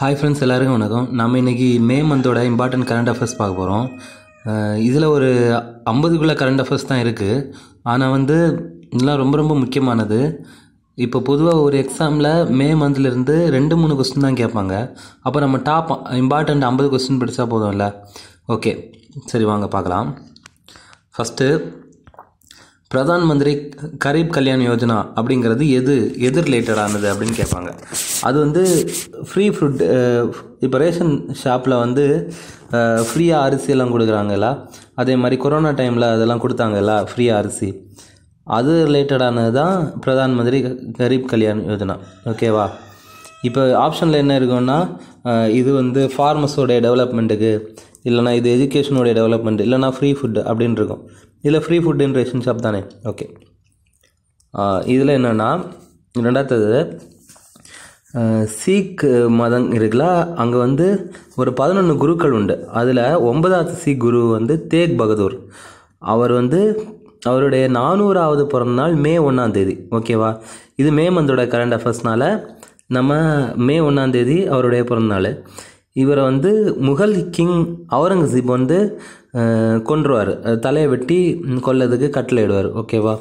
hi friends எல்லாருக்கும் வணக்கம் நம்ம இன்றைக்கி மே மந்தோட இம்பார்ட்டன்ட் கரண்ட் அஃபேர்ஸ் பார்க்க போகிறோம் இதில் ஒரு ஐம்பதுக்குள்ளே கரண்ட் அஃபேர்ஸ் தான் இருக்குது ஆனால் வந்து இதெல்லாம் ரொம்ப ரொம்ப முக்கியமானது இப்போ பொதுவாக ஒரு எக்ஸாமில் மே மந்த்லேருந்து ரெண்டு மூணு கொஸ்டின் தான் கேட்பாங்க அப்போ நம்ம டாப் இம்பார்ட்டண்ட் ஐம்பது கொஸ்டின் படித்தா போதும்ல ஓகே சரி வாங்க பார்க்கலாம் ஃபஸ்ட்டு பிரதான் மந்திரி கரீப் கல்யாண் யோஜனா அப்படிங்கிறது எது எது ரிலேட்டடானது அப்படின்னு கேட்பாங்க அது வந்து ஃப்ரீ ஃபுட் இப்போ ரேஷன் ஷாப்பில் வந்து ஃப்ரீயாக அரிசியெல்லாம் கொடுக்குறாங்கல்ல அதே மாதிரி கொரோனா டைமில் அதெல்லாம் கொடுத்தாங்கல்ல ஃப்ரீயாக அரிசி அது ரிலேட்டடானது தான் பிரதான் மந்திரி கரீப் கல்யாண் யோஜனா ஓகேவா இப்போ ஆப்ஷனில் என்ன இருக்குன்னா இது வந்து ஃபார்மஸோடைய டெவலப்மெண்ட்டுக்கு இல்லைனா இது எஜுகேஷனோடைய டெவலப்மெண்ட் இல்லைனா ஃப்ரீ ஃபுட்டு அப்படின்னு இருக்கும் இதில் free food in ration shop தானே ஓகே இதில் என்னென்னா ரெண்டாவது சீக் மதம் இருக்குல்ல அங்கே வந்து ஒரு பதினொன்று குருக்கள் உண்டு அதில் ஒன்பதாவது சீக் குரு வந்து தேக் பகதூர் அவர் வந்து அவருடைய நானூறாவது பிறந்த நாள் மே ஒன்றாந்தேதி ஓகேவா இது மே மந்தோட கரண்ட் அஃபர்ஸ்னால் நம்ம மே ஒன்றாந்தேதி அவருடைய பிறந்தநாள் இவரை வந்து முகல் கிங் அவுரங்கசீப் வந்து கொன்றுவார் தலையை வெட்டி கொல்லதுக்கு கட்டளையிடுவார் ஓகேவா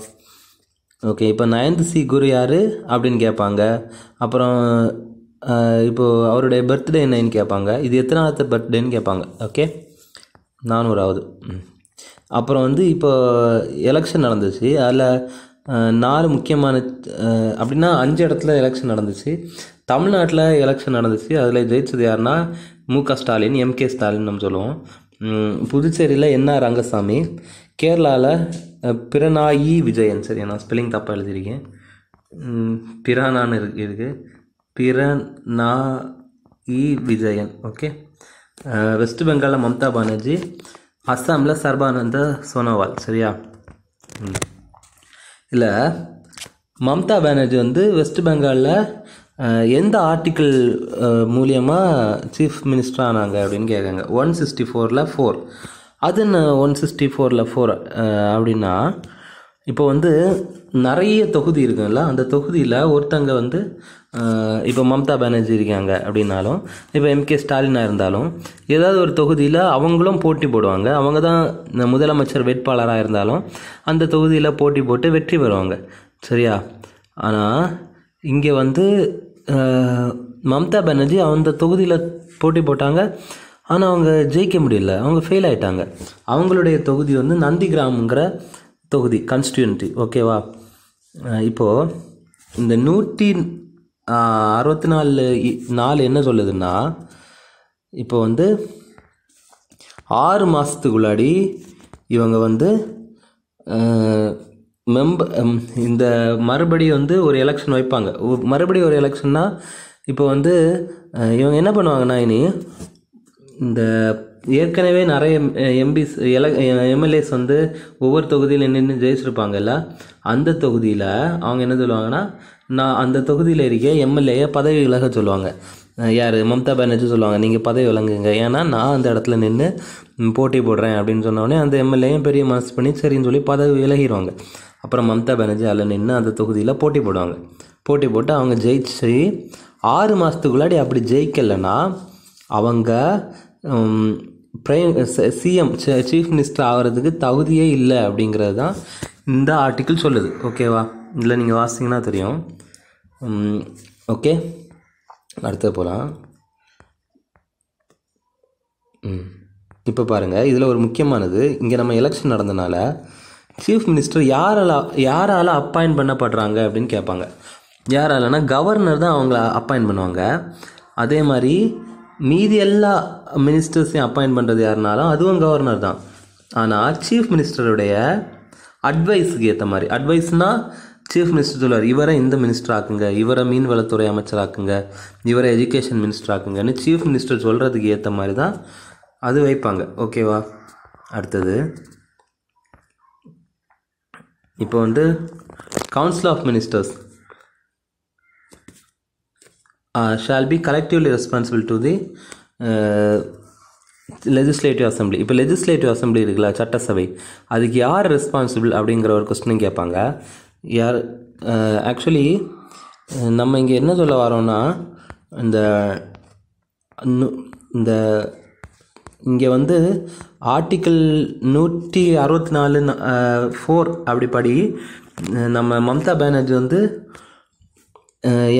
ஓகே இப்போ நயன்த் சி குரு யார் அப்படின்னு கேட்பாங்க அப்புறம் இப்போது அவருடைய பர்த்டே என்னன்னு கேட்பாங்க இது எத்தனாவது பர்த்டேன்னு கேட்பாங்க ஓகே நானூறாவது அப்புறம் வந்து இப்போ எலெக்ஷன் நடந்துச்சு அதில் நாலு முக்கியமான அப்படின்னா அஞ்சு இடத்துல எலெக்ஷன் நடந்துச்சு தமிழ்நாட்டில் எலெக்ஷன் நடந்துச்சு அதில் ஜெயிச்சது யாருன்னா மு க ஸ்டாலின் எம்கே ஸ்டாலின் நம்ம சொல்லுவோம் புதுச்சேரியில் என் ஆர் ரங்கசாமி கேரளாவில் பிரனாயி விஜயன் சரி நான் ஸ்பெல்லிங் தப்பாக எழுதியிருக்கேன் பிரானான்னு இருக்கு இருக்குது இ விஜயன் ஓகே வெஸ்ட் பெங்காலில் மம்தா பானர்ஜி அஸ்ஸாமில் சர்பானந்த சோனோவால் சரியா இல்லை மம்தா பானர்ஜி வந்து வெஸ்ட் பெங்காலில் எந்த ஆர்டிக்கிள் மூலியமாக சீஃப் மினிஸ்டர் ஆனாங்க அப்படின்னு கேட்குறாங்க ஒன் சிக்ஸ்டி ஃபோரில் ஃபோர் அது என்ன ஒன் சிக்ஸ்டி ஃபோரில் ஃபோர் அப்படின்னா இப்போ வந்து நிறைய தொகுதி இருக்குங்கள அந்த தொகுதியில் ஒருத்தங்க வந்து இப்போ மம்தா பானர்ஜி இருக்காங்க அப்படின்னாலும் இப்போ எம்கே ஸ்டாலினாக இருந்தாலும் ஏதாவது ஒரு தொகுதியில் அவங்களும் போட்டி போடுவாங்க அவங்க தான் முதலமைச்சர் வேட்பாளராக இருந்தாலும் அந்த தொகுதியில் போட்டி போட்டு வெற்றி பெறுவாங்க சரியா ஆனால் இங்கே வந்து மம்தா பானர்ஜி அந்த தொகுதியில் போட்டி போட்டாங்க ஆனால் அவங்க ஜெயிக்க முடியல அவங்க ஃபெயில் ஆகிட்டாங்க அவங்களுடைய தொகுதி வந்து நந்திகிராம்ங்கிற தொகுதி கான்ஸ்டியூனிட்டி ஓகேவா இப்போது இந்த நூற்றி அறுபத்தி நாலு நாலு என்ன சொல்லுதுன்னா இப்போ வந்து ஆறு மாதத்துக்குள்ளாடி இவங்க வந்து மெம்ப இந்த மறுபடியும் வந்து ஒரு எலெக்ஷன் வைப்பாங்க மறுபடியும் ஒரு எலெக்ஷன்னா இப்போ வந்து இவங்க என்ன பண்ணுவாங்கன்னா இனி இந்த ஏற்கனவே நிறைய எம்பிஸ் எல எம்எல்ஏஸ் வந்து ஒவ்வொரு தொகுதியில் நின்று ஜெயிச்சிருப்பாங்கல்ல அந்த தொகுதியில் அவங்க என்ன சொல்லுவாங்கன்னா நான் அந்த தொகுதியில் இருக்க எம்எல்ஏயை பதவி விலக சொல்லுவாங்க யார் மம்தா பானர்ஜி சொல்லுவாங்க நீங்கள் பதவி விளங்குங்க ஏன்னா நான் அந்த இடத்துல நின்று போட்டி போடுறேன் அப்படின்னு சொன்னோடனே அந்த எம்எல்ஏயும் பெரிய மனசு பண்ணி சரின்னு சொல்லி பதவி விலகிடுவாங்க அப்புறம் மம்தா பானர்ஜி அதில் நின்று அந்த தொகுதியில் போட்டி போடுவாங்க போட்டி போட்டு அவங்க ஜெயிச்சு ஆறு மாதத்துக்குள்ளாடி அப்படி ஜெயிக்கலைன்னா அவங்க பிரைம் சிஎம் சீஃப் மினிஸ்டர் ஆகிறதுக்கு தகுதியே இல்லை அப்படிங்கிறது தான் இந்த ஆர்டிக்கிள் சொல்லுது ஓகேவா இதில் நீங்கள் வாசிங்கன்னா தெரியும் ஓகே அடுத்து போகலாம் ம் இப்போ பாருங்கள் இதில் ஒரு முக்கியமானது இங்கே நம்ம எலெக்ஷன் நடந்தனால சீஃப் மினிஸ்டர் யாரால் யாரால் அப்பாயின்ட் பண்ணப்படுறாங்க அப்படின்னு கேட்பாங்க யாராலனா கவர்னர் தான் அவங்கள அப்பாயின்ட் பண்ணுவாங்க அதே மாதிரி மீதி எல்லா மினிஸ்டர்ஸையும் அப்பாயின்ட் பண்ணுறது யாருனாலும் அதுவும் கவர்னர் தான் ஆனால் சீஃப் மினிஸ்டருடைய அட்வைஸுக்கு ஏற்ற மாதிரி அட்வைஸ்னால் சீஃப் மினிஸ்டர் சொல்லுவார் இவரை இந்த மினிஸ்டர் ஆக்குங்க இவரை மீன்வளத்துறை அமைச்சராக்குங்க இவரை எஜுகேஷன் மினிஸ்டர் ஆக்குங்கன்னு சீஃப் மினிஸ்டர் சொல்கிறதுக்கு ஏற்ற மாதிரி தான் அது வைப்பாங்க ஓகேவா அடுத்தது இப்போ வந்து council of ministers shall be collectively responsible to the legislative assembly இப்போ லெஜிஸ்லேட்டிவ் அசம்பிளி இருக்குல்ல சட்டசபை அதுக்கு யார் ரெஸ்பான்சிபிள் அப்படிங்கிற ஒரு கொஸ்டினும் கேட்பாங்க யார் ஆக்சுவலி uh, நம்ம இங்கே என்ன சொல்ல வரோம்னா இந்த இந்த இங்கே வந்து ஆர்டிக்கிள் நூற்றி அறுபத்தி நாலு ஃபோர் uh, அப்படிப்படி நம்ம மம்தா பானர்ஜி வந்து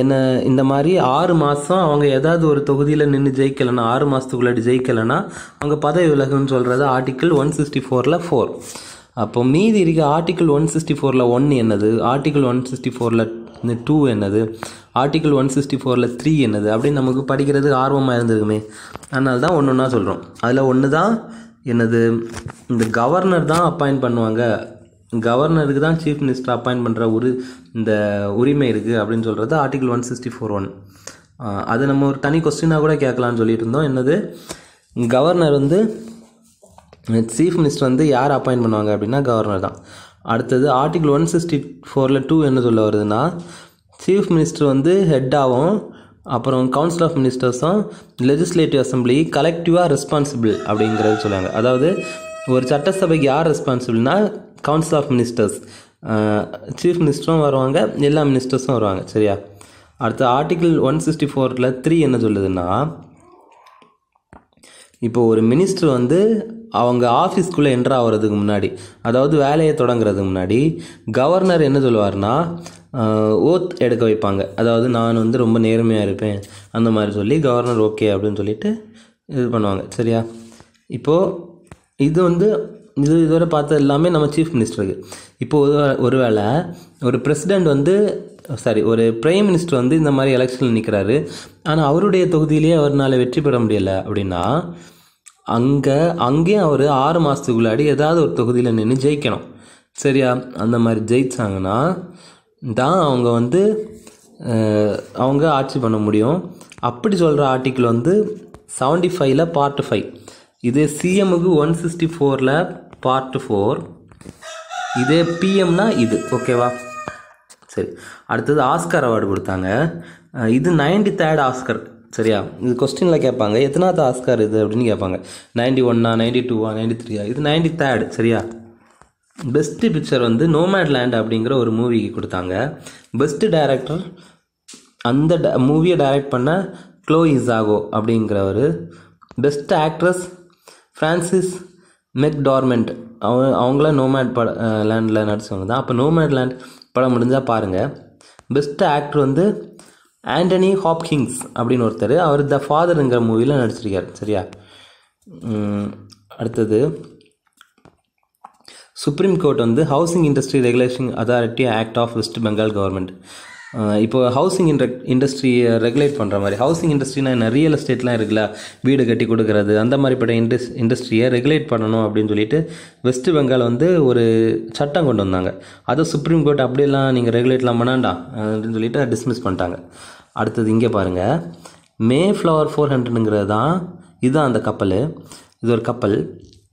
என்ன இந்த மாதிரி ஆறு மாதம் அவங்க ஏதாவது ஒரு தொகுதியில் நின்று ஜெயிக்கலைன்னா ஆறு மாதத்துக்குள்ளாடி ஜெயிக்கலைன்னா அவங்க பதவி விலகுன்னு சொல்கிறது ஆர்டிக்கிள் ஒன் சிக்ஸ்டி ஃபோரில் ஃபோர் அப்போ மீதி இருக்க ஆர்டிக்கிள் ஒன் சிக்ஸ்டி ஃபோரில் ஒன் என்னது ஆர்டிக்கிள் ஒன் சிக்ஸ்டி ஃபோரில் டூ என்னது ஆர்டிக்கிள் ஒன் சிக்ஸ்டி ஃபோரில் த்ரீ என்னது அப்படின்னு நமக்கு படிக்கிறது ஆர்வமாக இருந்திருக்குமே அதனால தான் ஒன்று ஒன்றா சொல்கிறோம் அதில் ஒன்று தான் என்னது இந்த கவர்னர் தான் அப்பாயிண்ட் பண்ணுவாங்க கவர்னருக்கு தான் சீஃப் மினிஸ்டர் அப்பாயின்ட் பண்ணுற ஒரு இந்த உரிமை இருக்குது அப்படின்னு சொல்கிறது article one sixty four one அது நம்ம ஒரு தனி கொஸ்டினாக கூட கேட்கலான்னு சொல்லிட்டு இருந்தோம் என்னது கவர்னர் வந்து சீஃப் மினிஸ்டர் வந்து யார் அப்பாயின்ட் பண்ணுவாங்க அப்படின்னா கவர்னர் தான் அடுத்தது ஆர்டிகல் ஒன் சிக்ஸ்டி ஃபோரில் டூ என்ன சொல்ல வருதுன்னா சீஃப் மினிஸ்டர் வந்து ஹெட்டாகவும் அப்புறம் கவுன்சில் ஆஃப் மினிஸ்டர்ஸும் லெஜிஸ்லேட்டிவ் அசம்பிளி கலெக்டிவாக ரெஸ்பான்சிபிள் அப்படிங்கிறது சொல்லுவாங்க அதாவது ஒரு சட்டசபைக்கு யார் ரெஸ்பான்சிபிள்னா கவுன்சில் ஆஃப் மினிஸ்டர்ஸ் சீஃப் மினிஸ்டரும் வருவாங்க எல்லா மினிஸ்டர்ஸும் வருவாங்க சரியா அடுத்த ஆர்டிக்கிள் ஒன் சிக்ஸ்டி ஃபோரில் த்ரீ என்ன சொல்லுதுன்னா இப்போ ஒரு மினிஸ்டர் வந்து அவங்க ஆஃபீஸ்க்குள்ளே என்ட்ரு ஆகிறதுக்கு முன்னாடி அதாவது வேலையை தொடங்குறதுக்கு முன்னாடி கவர்னர் என்ன சொல்லுவார்னா ஓத் எடுக்க வைப்பாங்க அதாவது நான் வந்து ரொம்ப நேர்மையாக இருப்பேன் அந்த மாதிரி சொல்லி கவர்னர் ஓகே அப்படின்னு சொல்லிட்டு இது பண்ணுவாங்க சரியா இப்போது இது வந்து இது இதுவரை பார்த்தது எல்லாமே நம்ம சீஃப் மினிஸ்டருக்கு இப்போ ஒரு ஒருவேளை ஒரு பிரசிடெண்ட் வந்து சாரி ஒரு பிரைம் மினிஸ்டர் வந்து இந்த மாதிரி எலெக்ஷனில் நிற்கிறாரு ஆனால் அவருடைய தொகுதியிலேயே அவரால் வெற்றி பெற முடியலை அப்படின்னா அங்கே அங்கேயும் அவர் ஆறு மாதத்துக்குள்ளாடி ஏதாவது ஒரு தொகுதியில் நின்று ஜெயிக்கணும் சரியா அந்த மாதிரி ஜெயிச்சாங்கன்னா தான் அவங்க வந்து அவங்க ஆட்சி பண்ண முடியும் அப்படி சொல்கிற ஆர்டிக்கிள் வந்து செவன்டி ஃபைவ்ல பார்ட் ஃபைவ் இது சிஎம்முக்கு ஒன் சிக்ஸ்டி ஃபோரில் பார்ட் ஃபோர் இது பிஎம்னா இது ஓகேவா சரி அடுத்தது ஆஸ்கர் அவார்டு கொடுத்தாங்க இது நைன்டி தேர்ட் ஆஸ்கர் சரியா இது கொஸ்டினில் கேட்பாங்க எத்தனாவது ஆஸ்கர் இது அப்படின்னு கேட்பாங்க நைன்டி ஒன்னா நைன்டி டூவா நைன்டி த்ரீயா இது நைன்டி தேர்டு சரியா பெஸ்ட்டு பிக்சர் வந்து நோமேட் லேண்ட் அப்படிங்கிற ஒரு மூவிக்கு கொடுத்தாங்க பெஸ்ட்டு டைரக்டர் அந்த மூவியை டைரக்ட் பண்ண க்ளோயிசாகோ அப்படிங்கிறவர் பெஸ்ட் ஆக்ட்ரஸ் ஃப்ரான்சிஸ் மெக்டார்மெண்ட் அவங்க அவங்களாம் நோமேட் பட லேண்டில் நடிச்சவங்க தான் அப்போ நோமேட் லேண்ட் படம் முடிஞ்சால் பாருங்கள் பெஸ்ட் ஆக்டர் வந்து ஆண்டனி ஹாப்கிங்ஸ் அப்படின்னு ஒருத்தர் அவர் த ஃபாதருங்கிற மூவியில் நடிச்சிருக்கார் சரியா அடுத்தது சுப்ரீம் கோர்ட் வந்து housing industry regulation authority act of West Bengal government இப்போ ஹவுசிங் இன்ட் இண்டஸ்ட்ரியை ரெகுலேட் பண்ணுற மாதிரி ஹவுசிங் இண்டஸ்ட்ரினா என்ன ரியல் எஸ்டேட்லாம் இருக்குல்ல வீடு கட்டி கொடுக்கறது அந்த மாதிரிப்பட்ட இண்டஸ் இண்டஸ்ட்ரியை ரெகுலேட் பண்ணணும் அப்படின்னு சொல்லிட்டு வெஸ்ட் பெங்கால் வந்து ஒரு சட்டம் கொண்டு வந்தாங்க அதை சுப்ரீம் கோர்ட் அப்படியெல்லாம் நீங்கள் ரெகுலேட்லாம் பண்ணாண்டா அப்படின்னு சொல்லிட்டு டிஸ்மிஸ் பண்ணிட்டாங்க அடுத்தது இங்கே பாருங்கள் மே ஃப்ளவர் ஃபோர் ஹண்ட்ரடுங்கிறது தான் இதுதான் அந்த கப்பல் இது ஒரு கப்பல்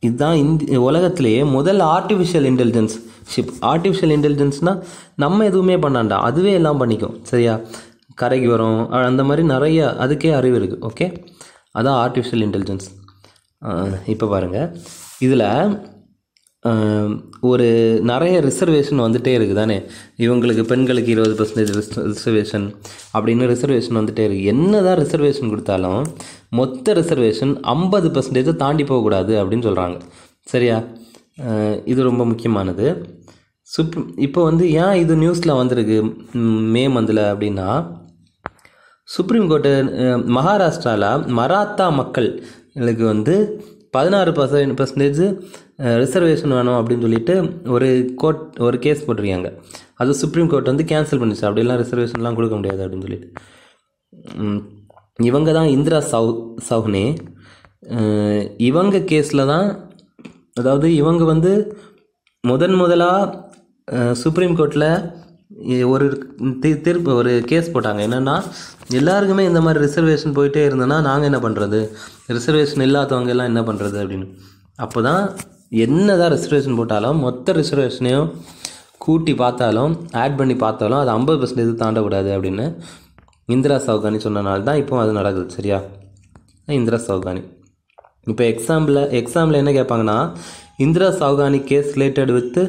இதுதான் இந்த உலகத்திலேயே முதல் ஆர்டிஃபிஷியல் இன்டெலிஜென்ஸ் ஷிப் ஆர்டிஃபிஷியல் இன்டெலிஜென்ஸ்னால் நம்ம எதுவுமே பண்ணாண்டா அதுவே எல்லாம் பண்ணிக்கும் சரியா கரைக்கு வரும் அந்த மாதிரி நிறைய அதுக்கே அறிவு இருக்குது ஓகே அதான் ஆர்டிஃபிஷியல் இன்டெலிஜென்ஸ் இப்போ பாருங்கள் இதில் ஒரு நிறைய ரிசர்வேஷன் வந்துகிட்டே இருக்குது தானே இவங்களுக்கு பெண்களுக்கு இருபது பர்சன்டேஜ் ரிஸ் ரிசர்வேஷன் அப்படின்னு ரிசர்வேஷன் வந்துகிட்டே இருக்குது என்ன தான் ரிசர்வேஷன் கொடுத்தாலும் மொத்த ரிசர்வேஷன் ஐம்பது பர்சன்டேஜை தாண்டி போகக்கூடாது அப்படின்னு சொல்கிறாங்க சரியா இது ரொம்ப முக்கியமானது சுப் இப்போ வந்து ஏன் இது நியூஸில் வந்திருக்கு மே மந்தில் அப்படின்னா சுப்ரீம் கோர்ட்டு மகாராஷ்டிராவில் மராத்தா மக்களுக்கு வந்து பதினாறு பர்சன்ட் பர்சன்டேஜ் ரிசர்வேஷன் வேணும் அப்படின்னு சொல்லிட்டு ஒரு கோர்ட் ஒரு கேஸ் போட்டிருக்காங்க அது சுப்ரீம் கோர்ட் வந்து கேன்சல் பண்ணிச்சு அப்படிலாம் ரிசர்வேஷன்லாம் கொடுக்க முடியாது அப்படின்னு சொல்லிட்டு இவங்க தான் இந்திரா சவு சவுனே இவங்க கேஸில் தான் அதாவது இவங்க வந்து முதன் முதலாக சுப்ரீம் கோர்ட்டில் ஒரு தீர்ப்பு ஒரு கேஸ் போட்டாங்க என்னென்னா எல்லாருக்குமே இந்த மாதிரி ரிசர்வேஷன் போயிட்டே இருந்தோன்னா நாங்கள் என்ன பண்ணுறது ரிசர்வேஷன் இல்லாதவங்க எல்லாம் என்ன பண்ணுறது அப்படின்னு அப்போ தான் என்ன தான் ரிசர்வேஷன் போட்டாலும் மொத்த ரிசர்வேஷனையும் கூட்டி பார்த்தாலும் ஆட் பண்ணி பார்த்தாலும் அது ஐம்பது பர்சன்டேஜ் தாண்டக்கூடாது அப்படின்னு இந்திரா சவுகானி சொன்னனால தான் இப்போ அது நடக்குது சரியா இந்திரா சவுகானி இப்போ எக்ஸாம்பிள் எக்ஸாமில் என்ன கேட்பாங்கன்னா Indira Sawhney case related with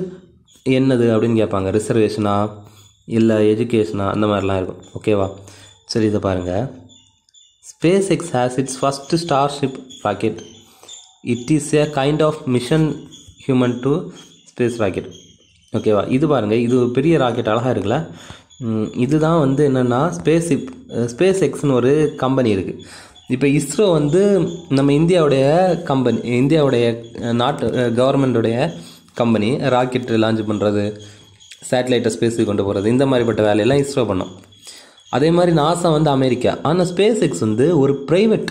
என்னது அப்படின்னு கேட்பாங்க ரிசர்வேஷனா இல்லை எஜுகேஷனா அந்த மாதிரிலாம் இருக்கும் ஓகேவா சரி இதை பாருங்கள் SpaceX has its first Starship rocket it is a kind of mission human to space rocket ஓகேவா இது பாருங்கள் இது ஒரு பெரிய ராக்கெட் அழகாக இருக்குல்ல இதுதான் வந்து என்னென்னா ஸ்பேஸ் ஸ்பேஸ் எக்ஸ்னு ஒரு கம்பெனி இருக்குது இப்போ இஸ்ரோ வந்து நம்ம இந்தியாவுடைய கம்பெனி இந்தியாவுடைய நாட்டு கவர்மெண்ட்டுடைய கம்பெனி ராக்கெட் லான்ச் பண்ணுறது சேட்டலைட்டை ஸ்பேஸுக்கு கொண்டு போகிறது இந்த மாதிரிப்பட்ட வேலையெல்லாம் இஸ்ரோ பண்ணோம் அதே மாதிரி நாசா வந்து அமெரிக்கா ஆனால் ஸ்பேஸ் எக்ஸ் வந்து ஒரு ப்ரைவேட்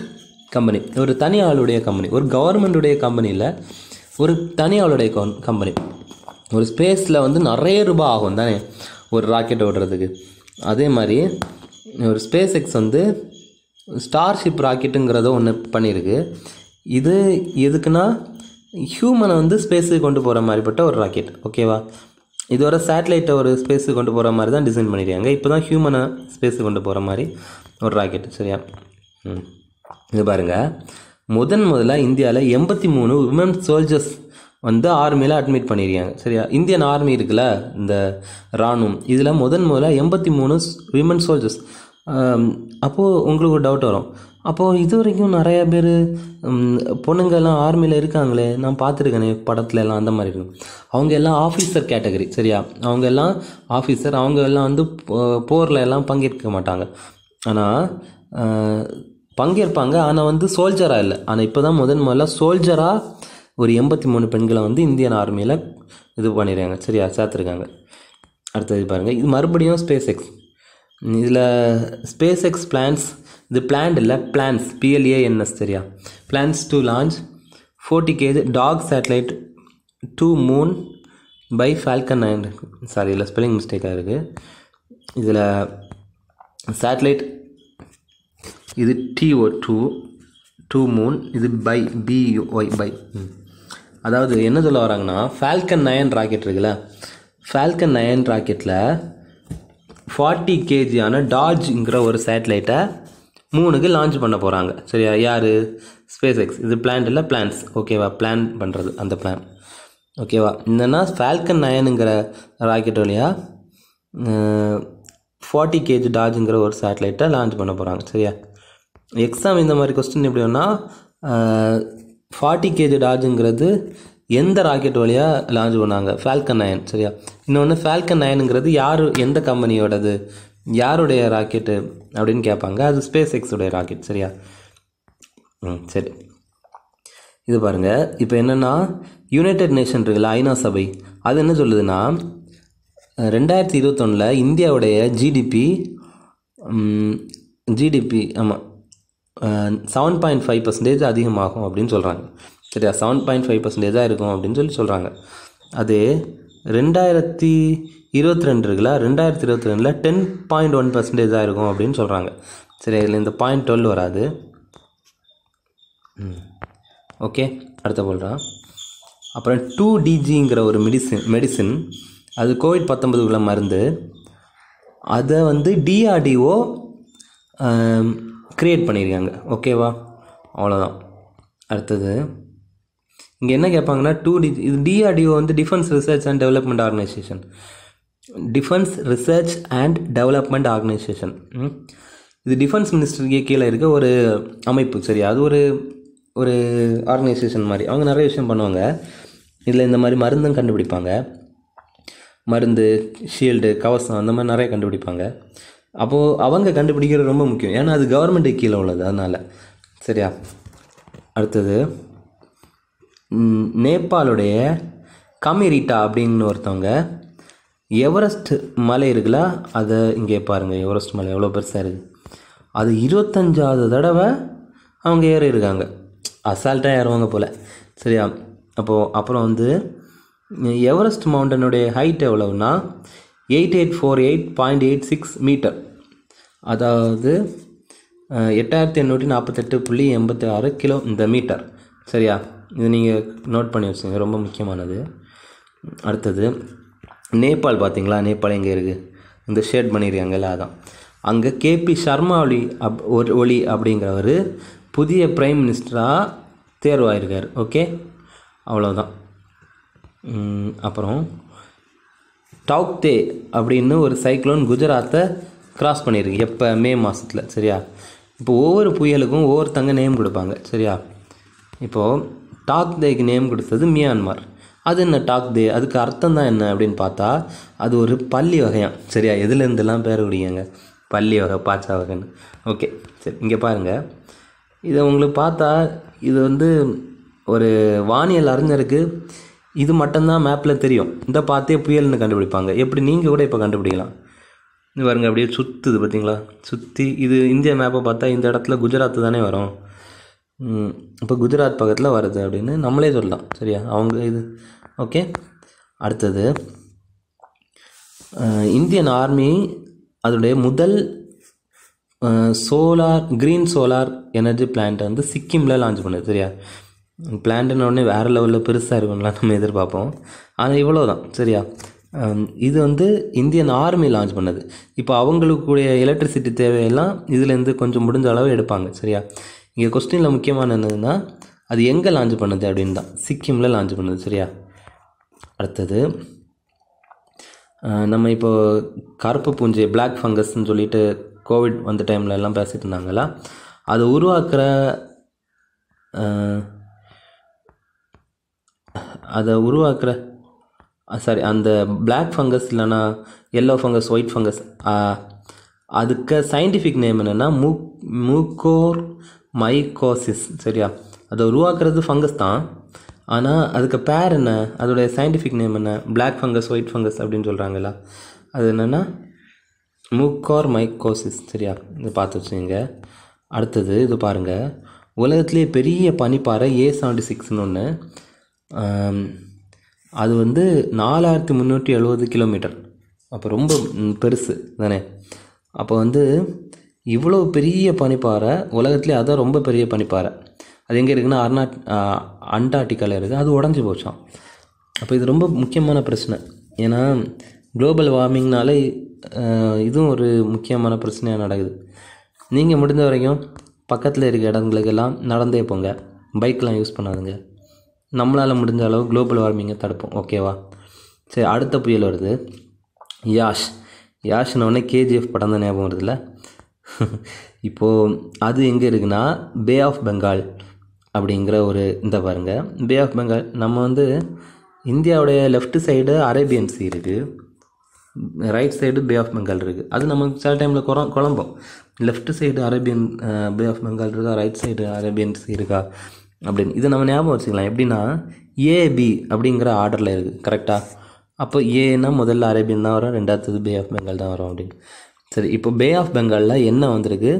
கம்பெனி ஒரு தனி ஆளுடைய கம்பெனி ஒரு கவர்மெண்டுடைய கம்பெனியில் ஒரு தனி ஆளுடைய கம்பெனி ஒரு ஸ்பேஸில் வந்து நிறைய ரூபாய் ஆகும் தானே ஒரு ராக்கெட் ஓடுறதுக்கு அதே மாதிரி ஒரு ஸ்பேஸ் எக்ஸ் வந்து ஸ்டார்ஷிப் ராக்கெட்டுங்கிறத ஒன்று பண்ணியிருக்கு இது எதுக்குன்னா ஹியூமனை வந்து ஸ்பேஸுக்கு கொண்டு போகிற மாதிரிப்பட்ட ஒரு ராக்கெட் ஓகேவா இதோட சேட்டலைட்டை ஒரு ஸ்பேஸுக்கு கொண்டு போகிற மாதிரி தான் டிசைன் பண்ணியிருக்காங்க இப்போ தான் ஹியூமனை ஸ்பேஸுக்கு கொண்டு போகிற மாதிரி ஒரு ராக்கெட் சரியா ம் இது பாருங்கள் முதன் முதல்ல இந்தியாவில் எண்பத்தி மூணு உமன் சோல்ஜர்ஸ் வந்து ஆர்மியில் அட்மிட் பண்ணியிருக்காங்க சரியா இந்தியன் ஆர்மி இருக்குல்ல இந்த இராணுவம் இதில் முதன் முதல்ல எண்பத்தி மூணு விமன் சோல்ஜர்ஸ் அப்போது உங்களுக்கு ஒரு டவுட் வரும் அப்போது இது வரைக்கும் நிறையா பேர் பொண்ணுங்கள்லாம் ஆர்மியில் இருக்காங்களே நான் பார்த்துருக்கேனே படத்துல எல்லாம் அந்த மாதிரி இருக்கும் அவங்க எல்லாம் ஆஃபீஸர் கேட்டகரி சரியா அவங்க எல்லாம் ஆஃபீஸர் அவங்க எல்லாம் வந்து போரில் எல்லாம் பங்கேற்க மாட்டாங்க ஆனால் பங்கேற்பாங்க ஆனால் வந்து சோல்ஜராக இல்லை ஆனால் இப்போ தான் முதன் முதல்ல சோல்ஜராக ஒரு எண்பத்தி மூணு பெண்களை வந்து இந்தியன் ஆர்மியில் இது பண்ணிடுறாங்க சரியா சேர்த்துருக்காங்க அடுத்தது பாருங்கள் இது மறுபடியும் ஸ்பேஸ் எக்ஸ் இதில் ஸ்பேஸ் எக்ஸ் பிளான்ஸ் இது பிளான் இல்லை பிளான்ஸ் பிஎல்ஏஎன்எஸ் சரியா plans to launch forty KG Doge satellite to moon by Falcon nine sorry இல்லை ஸ்பெல்லிங் மிஸ்டேக்காக இருக்குது இதில் சேட்டலைட் இது டிஓ டூ டூ மூன் இது பை பிஒய் பை அதாவது என்ன சொல்ல வராங்கன்னா ஃபால்கன் நயன் ராக்கெட் இருக்குல்ல ஃபால்கன் நயன் ராக்கெட்டில் ஃபார்ட்டி கேஜியான டாஜ்ங்கிற ஒரு சேட்டலைட்டை மூணுக்கு லான்ச் பண்ண போகிறாங்க சரியா யார் ஸ்பேஸ் எக்ஸ் இது பிளான் இல்லை பிளான்ஸ் ஓகேவா பிளான் பண்ணுறது அந்த பிளான் ஓகேவா என்னென்னா ஃபால்கன் நயனுங்கிற ராக்கெட் வழியாக ஃபார்ட்டி கேஜி டாஜுங்கிற ஒரு சேட்டலைட்டை லான்ச் பண்ண போகிறாங்க சரியா எக்ஸாம் இந்த மாதிரி கொஸ்டின் எப்படி வேணா ஃபார்ட்டி கேஜி டாஜுங்கிறது எந்த ராக்கெட் வழியாக லான்ச் பண்ணாங்க ஃபால்கன் நயன் சரியா இன்னொன்று ஃபால்கன் நயனுங்கிறது யார் எந்த கம்பெனியோடது யாருடைய ராக்கெட்டு அப்படின்னு கேட்பாங்க அது ஸ்பேஸ் எக்ஸுடைய ராக்கெட் சரியா ம் சரி இது பாருங்கள் இப்போ என்னென்னா யுனைடெட் நேஷன் இருக்குல்ல ஐநா சபை அது என்ன சொல்லுதுன்னா ரெண்டாயிரத்தி இருபத்தொன்னில் இந்தியாவுடைய ஜிடிபி ஜிடிபி ஆமாம் செவன் பாயிண்ட் ஃபைவ் பர்சன்டேஜ் அதிகமாகும் அப்படின்னு சொல்கிறாங்க சரியா செவன் பாயிண்ட் ஃபைவ் பர்சன்டேஜாக இருக்கும் அப்படின்னு சொல்லி சொல்கிறாங்க அது ரெண்டாயிரத்தி இருபத்தி ரெண்டு இருக்குல்ல ரெண்டாயிரத்தி இருபத்தி ரெண்டில் டென் பாயிண்ட் ஒன் பர்சன்டேஜாக இருக்கும் அப்படின்னு சொல்கிறாங்க சரி இதில் இந்த பாயிண்ட் டுவெல் வராது ஓகே அடுத்த போல்றான் அப்புறம் டூ டிஜிங்கிற ஒரு மெடிசின் மெடிசின் அது கோவிட் பத்தொம்பதுக்குள்ள மருந்து அதை வந்து டிஆர்டிஓ க்ரியேட் பண்ணியிருக்காங்க ஓகேவா அவ்வளோதான் அடுத்தது இங்கே என்ன கேட்பாங்கன்னா டூ டி இது டிஆர்டிஓ வந்து defence research and development organisation defence research and development organisation இது டிஃபென்ஸ் மினிஸ்டருக்கு கீழே இருக்க ஒரு அமைப்பு சரி அது ஒரு ஒரு ஆர்கனைசேஷன் மாதிரி அவங்க நிறைய விஷயம் பண்ணுவாங்க இதில் இந்த மாதிரி மருந்தும் கண்டுபிடிப்பாங்க மருந்து ஷீல்டு கவசம் அந்த மாதிரி நிறைய கண்டுபிடிப்பாங்க அப்போது அவங்க கண்டுபிடிக்கிறது ரொம்ப முக்கியம் ஏன்னா அது கவர்மெண்ட்டுக்கு கீழே உள்ளது அதனால் சரியா அடுத்தது நேபாளுடைய கமிரிட்டா அப்படின்னு ஒருத்தவங்க எவரெஸ்ட் மலை இருக்குல்ல அதை இங்கே பாருங்கள் எவரெஸ்ட் மலை எவ்வளோ பெருசாக இருக்குது அது இருபத்தஞ்சாவது தடவை அவங்க ஏறி இருக்காங்க அசால்ட்டாக ஏறுவாங்க போல் சரியா அப்போது அப்புறம் வந்து எவரெஸ்ட் மவுண்டனுடைய ஹைட் எவ்வளவுனா eight eight four eight point eight six metre அதாவது எட்டாயிரத்தி எண்ணூற்றி நாற்பத்தெட்டு புள்ளி எண்பத்தி ஆறு கிலோ இந்த மீட்டர் சரியா இது நீங்கள் நோட் பண்ணி வச்சுங்க ரொம்ப முக்கியமானது அடுத்தது நேபாள் பார்த்தீங்களா நேபாள் எங்கே இருக்குது இந்த ஷேட் பண்ணியிருக்காங்கல்ல அதான் அங்கே கேபி சர்மா ஒளி அப் ஒரு ஒளி அப்படிங்கிறவர் புதிய பிரைம் மினிஸ்டராக தேர்வாயிருக்கார் ஓகே அவ்வளோதான் அப்புறம் டாக்தே அப்படின்னு ஒரு சைக்ளோன் குஜராத்தை கிராஸ் பண்ணியிருக்கு எப்போ மே மாதத்தில் சரியா இப்போ ஒவ்வொரு புயலுக்கும் ஒவ்வொருத்தங்க நேம் கொடுப்பாங்க சரியா இப்போது டாக்தேக்கு நேம் கொடுத்தது மியான்மர் அது என்ன டாக்தே அதுக்கு அர்த்தம் தான் என்ன அப்படின்னு பார்த்தா அது ஒரு பள்ளி வகையான் சரியா எதுலேருந்துலாம் பேர விடுங்க பள்ளி வகை பாச்சா வகைன்னு ஓகே சரி இங்கே பாருங்கள் இதை உங்களுக்கு பார்த்தா இது வந்து ஒரு வானியல் அறிஞருக்கு இது மட்டும்தான் மேப்பில் தெரியும் இந்த பார்த்தே புயல்னு கண்டுபிடிப்பாங்க எப்படி நீங்கள் கூட இப்போ கண்டுபிடிக்கலாம் இது பாருங்க அப்படியே சுற்றுது பார்த்தீங்களா சுற்றி இது இந்திய மேப்பை பார்த்தா இந்த இடத்துல குஜராத் தானே வரும் இப்போ குஜராத் பக்கத்தில் வருது அப்படின்னு நம்மளே சொல்லலாம் சரியா அவங்க இது ஓகே அடுத்தது இந்தியன் ஆர்மி அதோடைய முதல் சோலார் க்ரீன் சோலார் எனர்ஜி பிளான்ட்டை வந்து சிக்கிமில் லான்ச் பண்ணுது சரியா பிளான்டுன்னொடனே வேறு லெவலில் பெருசாக இருக்கும்லாம் நம்ம எதிர்பார்ப்போம் ஆனால் இவ்வளோ தான் சரியா இது வந்து இந்தியன் ஆர்மி லான்ச் பண்ணது இப்போ அவங்களுக்குடைய எலக்ட்ரிசிட்டி தேவையெல்லாம் இதுலேருந்து கொஞ்சம் முடிஞ்ச அளவு எடுப்பாங்க சரியா இங்கே கொஸ்டினில் முக்கியமான என்னதுன்னா அது எங்கே லான்ச் பண்ணுது அப்படின்னு தான் சிக்கிமில் லான்ச் பண்ணது சரியா அடுத்தது நம்ம இப்போது கருப்பு பூஞ்சை பிளாக் ஃபங்கஸ்ன்னு சொல்லிட்டு கோவிட் வந்த டைமில் எல்லாம் பேசிகிட்டு இருந்தாங்களா அதை உருவாக்குற அதை உருவாக்குற சாரி அந்த பிளாக் ஃபங்கஸ் இல்லைனா எல்லோ ஃபங்கஸ் ஒயிட் ஃபங்கஸ் அதுக்கு சயின்டிஃபிக் நேம் என்னென்னா மூ மூக்கோர் மைக்கோசிஸ் சரியா அதை உருவாக்குறது ஃபங்கஸ் தான் ஆனால் அதுக்கு பேர் என்ன அதோடைய சயின்டிஃபிக் நேம் என்ன பிளாக் ஃபங்கஸ் ஒயிட் ஃபங்கஸ் அப்படின்னு சொல்கிறாங்களா அது என்னென்னா மூக்கோர் மைக்கோசிஸ் சரியா இது பார்த்து வச்சுங்க அடுத்தது இது பாருங்கள் உலகத்துலேயே பெரிய பனிப்பாறை ஏ செவன்டி சிக்ஸ்னு ஒன்று அது வந்து நாலாயிரத்தி முந்நூற்றி எழுபது கிலோமீட்டர் அப்போ ரொம்ப பெருசு தானே அப்போ வந்து இவ்வளோ பெரிய பனிப்பாறை உலகத்துலேயே அதான் ரொம்ப பெரிய பனிப்பாறை அது எங்கே இருக்குன்னா அர்நாட் அண்டார்டிகாவில் இருக்குது அது உடஞ்சி போச்சோம் அப்போ இது ரொம்ப முக்கியமான பிரச்சனை ஏன்னா குளோபல் வார்மிங்னால இதுவும் ஒரு முக்கியமான பிரச்சனையாக நடக்குது நீங்கள் முடிந்த வரைக்கும் பக்கத்தில் இருக்க இடங்களுக்கெல்லாம் நடந்தே போங்க பைக்கெலாம் யூஸ் பண்ணாதுங்க நம்மளால் முடிஞ்ச அளவு குளோபல் வார்மிங்கை தடுப்போம் ஓகேவா சரி அடுத்த புயல் வருது யாஷ் யாஷ்னோடனே கேஜிஎஃப் படம் தான் ஞாபகம் வருதுல்ல இப்போது அது எங்கே இருக்குன்னா பே ஆஃப் பெங்கால் அப்படிங்கிற ஒரு இந்த பாருங்கள் பே ஆஃப் பெங்கால் நம்ம வந்து இந்தியாவுடைய லெஃப்ட் சைடு அரேபியன் சீ இருக்குது right side Bay of Bengal இருக்குது அது நமக்கு சில டைமில் குற குழம்போம் left side Arabian Bay of Bengal இருக்கா ரைட் சைடு அரேபியன் சீ இருக்கா அப்படின்னு இது நம்ம ஞாபகம் வச்சுக்கலாம் எப்படின்னா ஏபி அப்படிங்கிற ஆர்டரில் இருக்குது கரெக்டாக அப்போ ஏன்னா முதல்ல அரேபியன் தான் வரும் ரெண்டாவது பே ஆஃப் பெங்கால் தான் வரும் அப்படின்னு சரி இப்போ பே ஆஃப் பெங்காலில் என்ன வந்திருக்கு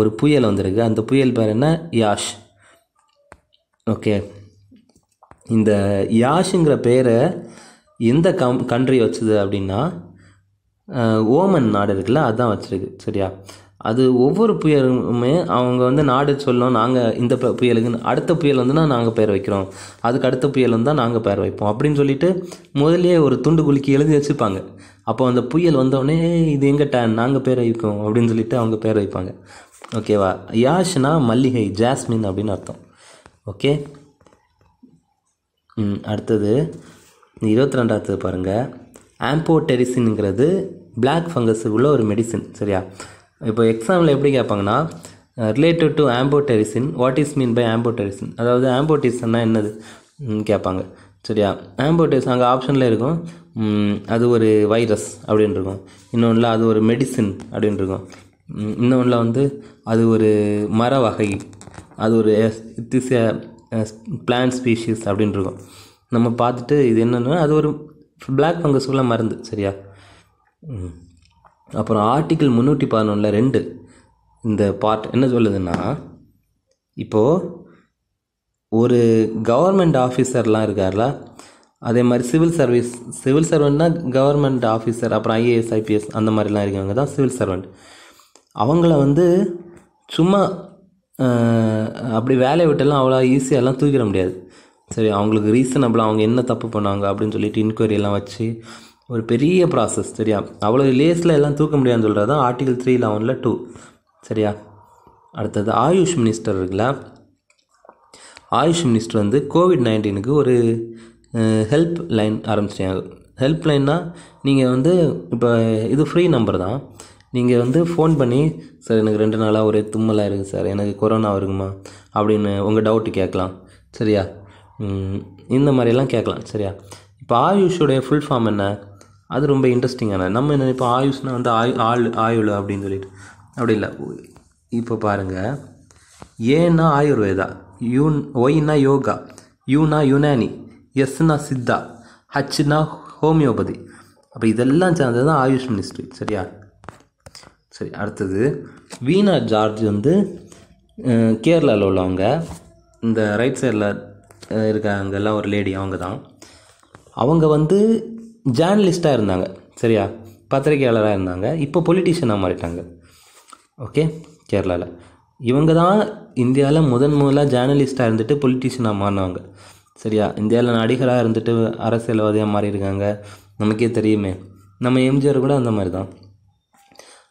ஒரு புயல் வந்திருக்கு அந்த புயல் பேர் என்ன யாஷ் ஓகே இந்த யாஷுங்கிற பேரை எந்த கம் கண்ட்ரி வச்சுது அப்படின்னா ஓமன் நாடு இருக்குல்ல அதுதான் வச்சுருக்கு சரியா அது ஒவ்வொரு புயலுமே அவங்க வந்து நாடு சொல்லும் நாங்கள் இந்த புயலுக்கு அடுத்த புயல் வந்துன்னா நாங்கள் பெயர் வைக்கிறோம் அதுக்கு அடுத்த புயல் வந்தால் நாங்கள் பெயர் வைப்போம் அப்படின்னு சொல்லிட்டு முதலே ஒரு துண்டு குலுக்கி எழுதி வச்சுப்பாங்க அப்போ அந்த புயல் வந்தோடனே இது எங்கள் டேன் நாங்கள் பேர் வைப்போம் அப்படின்னு சொல்லிட்டு அவங்க பேர் வைப்பாங்க ஓகேவா யாஷ்னா மல்லிகை ஜாஸ்மின் அப்படின்னு அர்த்தம் ஓகே அடுத்தது இருபத்தி ரெண்டாவது பாருங்கள் ஆம்போடெரிசின்ங்கிறது பிளாக் ஃபங்கஸ் உள்ள ஒரு மெடிசின் சரியா இப்போ எக்ஸாமில் எப்படி கேட்பாங்கன்னா related to amphotericin what is mean by amphotericin அதாவது ஆம்போட்டிசன்னா என்னது கேட்பாங்க சரியா ஆம்போட்டிஸ் அங்கே ஆப்ஷனில் இருக்கும் அது ஒரு வைரஸ் அப்படின்னு இருக்கும் இன்னொன்றில் அது ஒரு மெடிசின் அப்படின்னு இருக்கும் இன்னொன்றில் வந்து அது ஒரு மர வகை அது ஒரு திசிய இஸ் ஸ்பீஷிஸ் ஸ்பீஷீஸ் இருக்கும் நம்ம பார்த்துட்டு இது என்னென்னா அது ஒரு பிளாக் ஃபங்கஸ் மருந்து சரியா ம் அப்புறம் ஆர்டிக்கிள் முந்நூற்றி பதினொன்றில் ரெண்டு இந்த பார்ட் என்ன சொல்லுதுன்னா இப்போது ஒரு கவர்மெண்ட் ஆஃபீஸர்லாம் இருக்கார்ல அதே மாதிரி சிவில் சர்வீஸ் சிவில் சர்வெண்ட்னா கவர்மெண்ட் ஆஃபீஸர் அப்புறம் ஐஏஎஸ் ஐபிஎஸ் அந்த மாதிரிலாம் இருக்கவங்க தான் சிவில் சர்வெண்ட் அவங்கள வந்து சும்மா அப்படி வேலையை விட்டெல்லாம் அவ்வளோ ஈஸியாகலாம் தூக்கிட முடியாது சரி அவங்களுக்கு ரீசனபிளாக அவங்க என்ன தப்பு பண்ணாங்க அப்படின்னு சொல்லிட்டு இன்கொயரியெல்லாம் வச்சு ஒரு பெரிய ப்ராசஸ் சரியா அவ்வளோ லேஸில் எல்லாம் தூக்க முடியாதுன்னு சொல்கிறது தான் ஆர்டிகல் த்ரீ லெவனில் டூ சரியா அடுத்தது ஆயுஷ் மினிஸ்டர் இருக்குல்ல ஆயுஷ் மினிஸ்டர் வந்து கோவிட் நைன்டீனுக்கு ஒரு ஹெல்ப் லைன் ஆரம்பிச்சிட்டாங்க ஹெல்ப் லைன்னா நீங்கள் வந்து இப்போ இது ஃப்ரீ நம்பர் தான் நீங்கள் வந்து ஃபோன் பண்ணி சார் எனக்கு ரெண்டு நாளாக ஒரே தும்மலாக இருக்குது சார் எனக்கு கொரோனா வருமா அப்படின்னு உங்கள் டவுட்டு கேட்கலாம் சரியா இந்த மாதிரிலாம் கேட்கலாம் சரியா இப்போ ஆயுஷுடைய ஃபுல் ஃபார்ம் என்ன அது ரொம்ப இன்ட்ரெஸ்டிங்கான நம்ம என்ன இப்போ ஆயுஷ்னா வந்து ஆயு ஆள் ஆயுள் அப்படின்னு சொல்லிட்டு அப்படி இல்லை இப்போ பாருங்கள் ஏன்னா ஆயுர்வேதா யூன் ஒய்னா யோகா யூனா யுனானி எஸ்னா சித்தா ஹச்னா ஹோமியோபதி அப்போ இதெல்லாம் சேர்ந்தது தான் ஆயுஷ் மினிஸ்ட்ரி சரியா சரி அடுத்தது வீணா ஜார்ஜ் வந்து கேரளாவில் உள்ளவங்க இந்த ரைட் சைடில் இருக்காங்கெல்லாம் ஒரு லேடி அவங்க தான் அவங்க வந்து ஜேர்னலிஸ்ட்டாக இருந்தாங்க சரியா பத்திரிகையாளராக இருந்தாங்க இப்போ பொலிட்டிஷியனாக மாறிட்டாங்க ஓகே கேரளாவில் இவங்க தான் இந்தியாவில் முதன் முதலாக ஜேர்னலிஸ்ட்டாக இருந்துட்டு பொலிட்டிஷியனாக மாறினவங்க சரியா இந்தியாவில் நடிகராக இருந்துட்டு அரசியல்வாதியாக மாறியிருக்காங்க நமக்கே தெரியுமே நம்ம எம்ஜிஆர் கூட அந்த மாதிரி தான்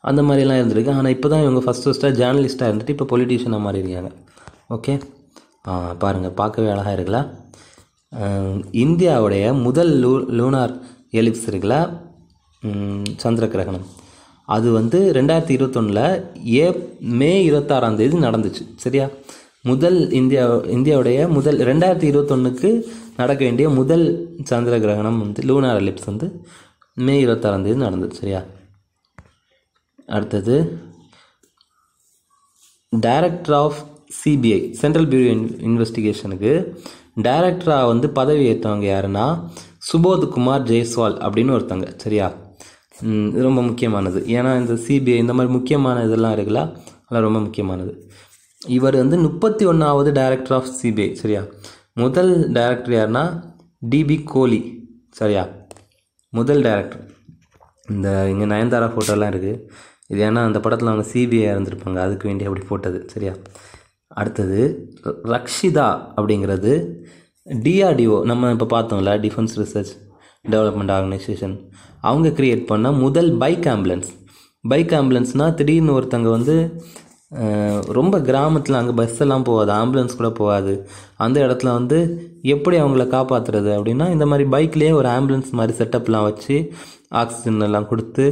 அந்த மாதிரிலாம் இருந்திருக்கு ஆனால் இப்போ தான் இவங்க ஃபஸ்ட் ஃபஸ்ட்டாக ஜேர்னலிஸ்ட்டாக இருந்துட்டு இப்போ பொலிட்டிஷியனாக மாறியிருக்காங்க ஓகே பாருங்கள் பார்க்கவே அழகாக இருக்கலாம் இந்தியாவுடைய முதல் லூ லூனார் எலிப்ஸ் இருக்குல்ல சந்திர கிரகணம் அது வந்து ரெண்டாயிரத்தி இருபத்தொன்னில் ஏ மே இருபத்தாறாம் தேதி நடந்துச்சு சரியா முதல் இந்தியா இந்தியாவுடைய முதல் ரெண்டாயிரத்தி இருபத்தொன்னுக்கு நடக்க வேண்டிய முதல் சந்திர கிரகணம் வந்து லூனார் எலிப்ஸ் வந்து மே இருபத்தாறாம் தேதி நடந்தது சரியா அடுத்தது director of CBI central bureau இன்வெஸ்டிகேஷனுக்கு டைரக்டராக வந்து பதவி ஏற்றவங்க யாருன்னா சுபோத்குமார் ஜெய்ஸ்வால் அப்படின்னு ஒருத்தங்க சரியா இது ரொம்ப முக்கியமானது ஏன்னா இந்த சிபிஐ இந்த மாதிரி முக்கியமான இதெல்லாம் இருக்குல்ல அதெல்லாம் ரொம்ப முக்கியமானது இவர் வந்து முப்பத்தி ஒன்றாவது டைரக்டர் ஆஃப் சிபிஐ சரியா முதல் டைரக்டர் யாருன்னா டிபி கோலி சரியா முதல் டைரக்டர் இந்த இங்கே நயன்தாரா ஃபோட்டோலாம் இருக்குது இது ஏன்னா அந்த படத்தில் அவங்க சிபிஐ இருந்திருப்பாங்க அதுக்கு வேண்டிய அப்படி போட்டது சரியா அடுத்தது ரக்ஷிதா அப்படிங்கிறது டிஆர்டிஓ நம்ம இப்போ பார்த்தோம்ல டிஃபென்ஸ் ரிசர்ச் டெவலப்மெண்ட் ஆர்கனைசேஷன் அவங்க க்ரியேட் பண்ணால் முதல் பைக் ஆம்புலன்ஸ் பைக் ஆம்புலன்ஸ்னால் திடீர்னு ஒருத்தங்க வந்து ரொம்ப கிராமத்தில் அங்கே பஸ் எல்லாம் போகாது ஆம்புலன்ஸ் கூட போகாது அந்த இடத்துல வந்து எப்படி அவங்கள காப்பாற்றுறது அப்படின்னா இந்த மாதிரி பைக்லேயே ஒரு ஆம்புலன்ஸ் மாதிரி செட்டப்லாம் வச்சு ஆக்சிஜன் எல்லாம் கொடுத்து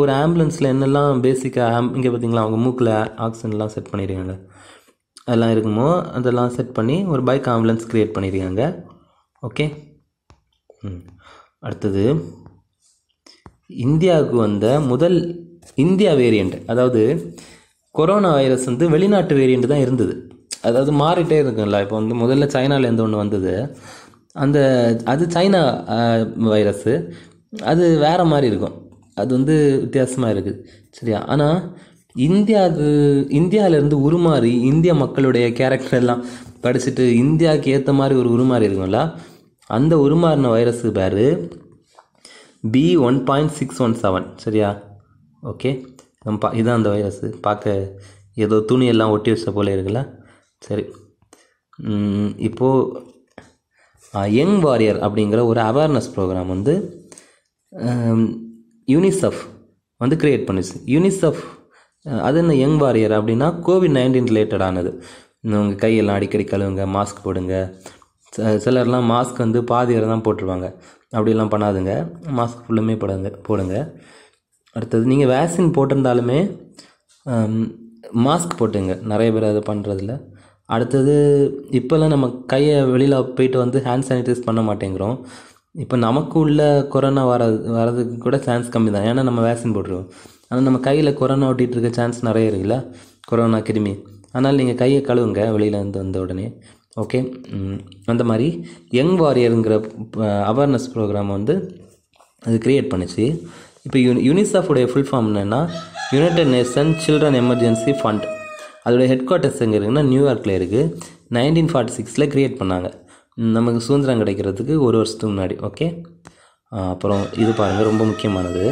ஒரு ஆம்புலன்ஸில் என்னெல்லாம் பேசிக்காக ஆம் இங்கே பார்த்தீங்களா அவங்க மூக்கில் ஆக்சிஜன்லாம் செட் பண்ணிடுறாங்க அதெல்லாம் இருக்குமோ அதெல்லாம் செட் பண்ணி ஒரு பைக் ஆம்புலன்ஸ் க்ரியேட் பண்ணியிருக்காங்க ஓகே ம் அடுத்தது இந்தியாவுக்கு வந்த முதல் இந்தியா வேரியண்ட் அதாவது கொரோனா வைரஸ் வந்து வெளிநாட்டு வேரியண்ட் தான் இருந்தது அதாவது மாறிட்டே இருக்குங்களா இப்போ வந்து முதல்ல சைனாலேருந்து ஒன்று வந்தது அந்த அது சைனா வைரஸ்ஸு அது வேறு மாதிரி இருக்கும் அது வந்து வித்தியாசமாக இருக்குது சரியா ஆனால் இந்தியா அது இந்தியாவிலேருந்து உருமாறி இந்திய மக்களுடைய கேரக்டர்லாம் படிச்சுட்டு இந்தியாவுக்கு ஏற்ற மாதிரி ஒரு உருமாறி இருக்கும்ல அந்த உருமாறின வைரஸ் பேர் B one point six one seven சரியா ஓகே பா இதுதான் அந்த வைரஸ் பார்க்க ஏதோ துணியெல்லாம் ஒட்டி வச்ச போல இருக்குல்ல சரி இப்போது யங் வாரியர் அப்படிங்கிற ஒரு அவேர்னஸ் ப்ரோக்ராம் வந்து யூனிசெஃப் வந்து க்ரியேட் பண்ணிச்சு யூனிசெஃப் அது என்ன யங் வாரியர் அப்படின்னா கோவிட் நைன்டீன் ரிலேட்டடானது உங்கள் கையெல்லாம் அடிக்கடி கழுவுங்க மாஸ்க் போடுங்க சிலர்லாம் மாஸ்க் வந்து பாதியரை தான் போட்டுருவாங்க அப்படிலாம் பண்ணாதுங்க மாஸ்க் ஃபுல்லுமே போடுங்க போடுங்க அடுத்தது நீங்கள் வேக்சின் போட்டிருந்தாலுமே மாஸ்க் போட்டுங்க நிறைய பேர் அதை பண்ணுறதில்ல அடுத்தது இப்போல்லாம் நம்ம கையை வெளியில் போயிட்டு வந்து ஹேண்ட் சானிடைஸ் பண்ண மாட்டேங்கிறோம் இப்போ நமக்கு உள்ள கொரோனா வர வரதுக்கு கூட சான்ஸ் கம்மி தான் ஏன்னா நம்ம வேக்சின் போட்டுருவோம் ஆனால் நம்ம கையில் கொரோனா ஒட்டிகிட்டு இருக்க சான்ஸ் நிறைய இருக்குல்ல கொரோனா கிருமி அதனால் நீங்கள் கையை கழுவுங்க வெளியிலேருந்து வந்த உடனே ஓகே அந்த மாதிரி யங் வாரியருங்கிற அவேர்னஸ் ப்ரோக்ராம் வந்து அது க்ரியேட் பண்ணிச்சு இப்போ யூ யூனிசெஃபுடைய ஃபுல் ஃபார்ம் என்னென்னா United Nation children emergency fund அதோடய ஹெட் குவார்ட்டர்ஸ் எங்கே இருக்குன்னா நியூயார்க்கில் இருக்குது நைன்டீன் ஃபார்ட்டி சிக்ஸில் க்ரியேட் பண்ணாங்க நமக்கு சுதந்திரம் கிடைக்கிறதுக்கு ஒரு வருஷத்துக்கு முன்னாடி ஓகே அப்புறம் இது பாருங்கள் ரொம்ப முக்கியமானது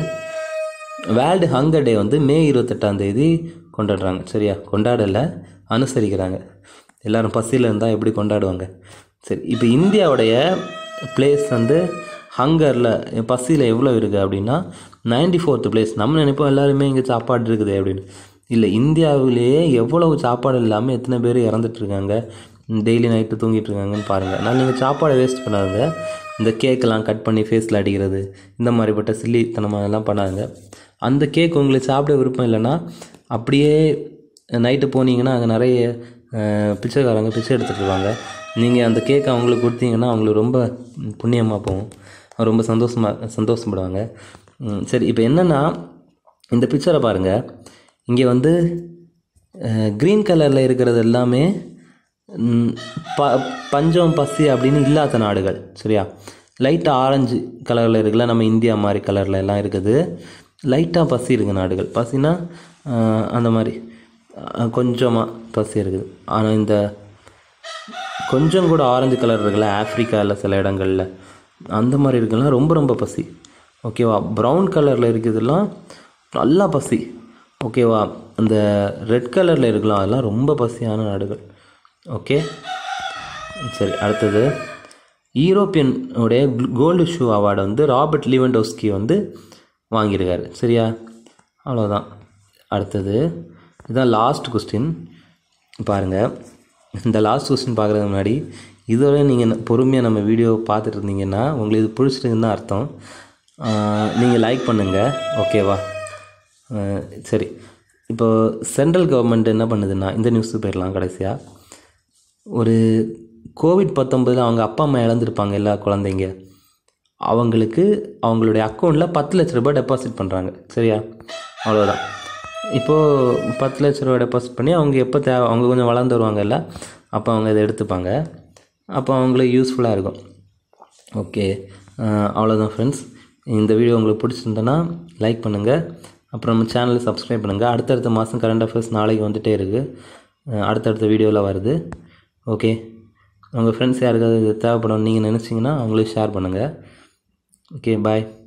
வேர்ல்டு ஹங்கர் டே வந்து மே இருபத்தெட்டாம் தேதி கொண்டாடுறாங்க சரியா கொண்டாடலை அனுசரிக்கிறாங்க எல்லோரும் பசியில் இருந்தால் எப்படி கொண்டாடுவாங்க சரி இப்போ இந்தியாவுடைய பிளேஸ் வந்து ஹங்கரில் பசியில் எவ்வளோ இருக்குது அப்படின்னா நைன்டி ஃபோர்த்து பிளேஸ் நம்ம நினைப்போம் எல்லாருமே இங்கே சாப்பாடு இருக்குது அப்படின்னு இல்லை இந்தியாவிலேயே எவ்வளவு சாப்பாடு இல்லாமல் எத்தனை பேர் இறந்துட்டுருக்காங்க டெய்லி நைட்டு தூங்கிட்டு இருக்காங்கன்னு பாருங்கள் நான் நீங்கள் சாப்பாடை வேஸ்ட் பண்ணாதீங்க இந்த கேக்கெல்லாம் கட் பண்ணி ஃபேஸில் அடிக்கிறது இந்த மாதிரிப்பட்ட சில்லித்தனமானெல்லாம் பண்ணாதுங்க அந்த கேக் உங்களுக்கு சாப்பிட விருப்பம் இல்லைன்னா அப்படியே நைட்டு போனீங்கன்னா அங்கே நிறைய பிச்சைக்காரங்க பிச்சை எடுத்துகிட்டு இருவாங்க நீங்கள் அந்த கேக் அவங்களுக்கு கொடுத்தீங்கன்னா அவங்களுக்கு ரொம்ப புண்ணியமாக போகும் ரொம்ப சந்தோஷமாக சந்தோஷப்படுவாங்க சரி இப்போ என்னென்னா இந்த பிக்சரை பாருங்கள் இங்கே வந்து க்ரீன் கலரில் இருக்கிறது எல்லாமே ப பஞ்சம் பசி அப்படின்னு இல்லாத நாடுகள் சரியா லைட்டாக ஆரஞ்சு கலரில் இருக்குல்ல நம்ம இந்தியா மாதிரி கலரில் எல்லாம் இருக்குது லைட்டாக பசி இருக்குது நாடுகள் பசினா அந்த மாதிரி கொஞ்சமாக பசி இருக்குது ஆனால் இந்த கொஞ்சம் கூட ஆரஞ்சு கலர் இருக்குல்ல ஆஃப்ரிக்காவில் சில இடங்களில் அந்த மாதிரி இருக்குல்லாம் ரொம்ப ரொம்ப பசி ஓகேவா ப்ரௌன் கலரில் இருக்குதுலாம் நல்லா பசி ஓகேவா அந்த ரெட் கலரில் இருக்கலாம் அதெல்லாம் ரொம்ப பசியான நாடுகள் ஓகே சரி அடுத்தது யூரோப்பியனுடைய கோல்டு ஷூ அவார்டு வந்து ராபர்ட் லிவன்டோஸ்கி வந்து வாங்கியிருக்காரு சரியா அவ்வளோதான் அடுத்தது இதுதான் லாஸ்ட் கொஸ்டின் பாருங்கள் இந்த லாஸ்ட் கொஸ்டின் பார்க்குறதுக்கு முன்னாடி இதோட நீங்கள் பொறுமையாக நம்ம வீடியோ பார்த்துட்டு இருந்தீங்கன்னா உங்களுக்கு இது பிடிச்சிருக்குன்னு தான் அர்த்தம் நீங்கள் லைக் பண்ணுங்கள் ஓகேவா சரி இப்போ சென்ட்ரல் கவர்மெண்ட் என்ன பண்ணுதுன்னா இந்த நியூஸுக்கு போயிடலாம் கடைசியாக ஒரு கோவிட் பத்தொம்பதில் அவங்க அப்பா அம்மா இழந்திருப்பாங்க எல்லா குழந்தைங்க அவங்களுக்கு அவங்களுடைய அக்கௌண்ட்டில் பத்து லட்ச ரூபாய் டெபாசிட் பண்ணுறாங்க சரியா அவ்வளோதான் இப்போது பத்து லட்ச ரூபா டெபாசிட் பண்ணி அவங்க எப்போ தேவை அவங்க கொஞ்சம் வளர்ந்து வருவாங்கல்ல அப்போ அவங்க இதை எடுத்துப்பாங்க அப்போ அவங்களுக்கு யூஸ்ஃபுல்லாக இருக்கும் ஓகே அவ்வளோதான் ஃப்ரெண்ட்ஸ் இந்த வீடியோ உங்களுக்கு பிடிச்சிருந்தேன்னா லைக் பண்ணுங்கள் அப்புறம் நம்ம சேனலை சப்ஸ்கிரைப் பண்ணுங்கள் அடுத்தடுத்த மாதம் கரண்ட் அஃபேர்ஸ் நாளைக்கு வந்துகிட்டே இருக்குது அடுத்தடுத்த வீடியோவில் வருது ஓகே உங்கள் ஃப்ரெண்ட்ஸ் யாருக்காவது தேவைப்படும் நீங்கள் நினச்சிங்கன்னா அவங்களுக்கு ஷேர் பண்ணுங்கள் ok bye